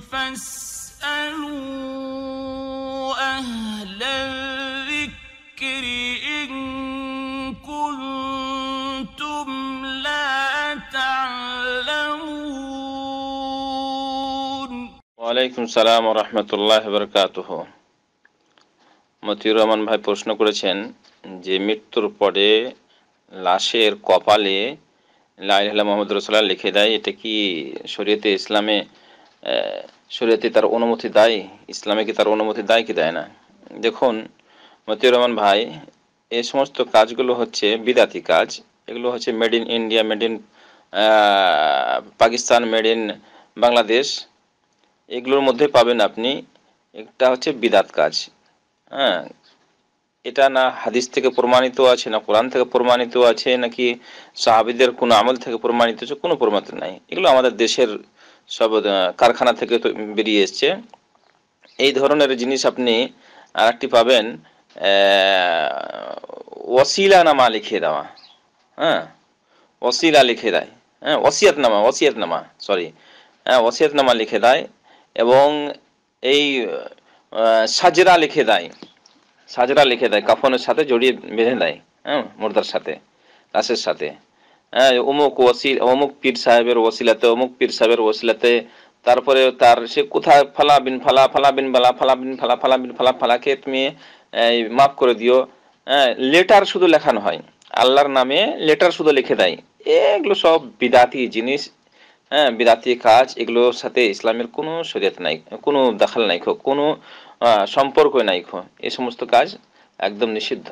فاسألوا أهل الذكر إن كنتم ওয়ালাইকুম সালাম রহমতুল্লাহ বরকাতহ মতিউর রহমান ভাই প্রশ্ন করেছেন যে মৃত্যুর পরে লাশের কপালে লাইল মোহাম্মদ রসোল্লা লিখে দেয় এটা কি শরীয়তে ইসলামে শরীয়তে তার অনুমতি দেয় ইসলামে কি তার অনুমতি দেয় কি দেয় না দেখুন মতিউর রহমান ভাই এই সমস্ত কাজগুলো হচ্ছে বিদাতি কাজ এগুলো হচ্ছে made in India made in Pakistan made in Bangladesh এগুলোর মধ্যে পাবেন আপনি একটা হচ্ছে বিদাত কাজ হ্যাঁ এটা না হাদিস থেকে প্রমাণিত আছে না কোরআন থেকে প্রমাণিত আছে নাকি সাহাবিদের কোনো আমল থেকে প্রমাণিত আছে কোনো প্রমাণিত নাই এগুলো আমাদের দেশের সব কারখানা থেকে বেরিয়ে এসছে এই ধরনের জিনিস আপনি আর একটি পাবেন ওসিলা নামা লিখে দেওয়া হ্যাঁ ওসিলা লিখে দেয় হ্যাঁ ওসিয়াত নামা ওসিয়াত নামা সরি হ্যাঁ ওসিয়াত নামা লিখে দেয় এবং এই সাজরা লিখে দেয় সাজরা লিখে দেয় কাফনের সাথে জড়িয়ে বেঁধে দেয় হ্যাঁ মুর্দার সাথে রাসের সাথে হ্যাঁ, অমুক অমুক পীর সাহেবের ওসিলাতে অমুক পীর সাহেবের ওসিলাতে তারপরে তার সে কোথায় ফালা বিন ফালা ফালা বিন বালা ফালা বিন ফালা ফালা বিন ফালা ফালাকে তুমি মাফ করে দিও হ্যাঁ, লেটার শুধু লেখানো হয় আল্লাহর নামে লেটার শুধু লিখে দেয় এগুলো সব বিদাতি জিনিস হ্যাঁ বিদাতি কাজ এগুলোর সাথে ইসলামের কোনো শরীয়ত নাই কোনো দেখাল নাই খো কোনো সম্পর্ক নাই খো এ সমস্ত কাজ একদম নিষিদ্ধ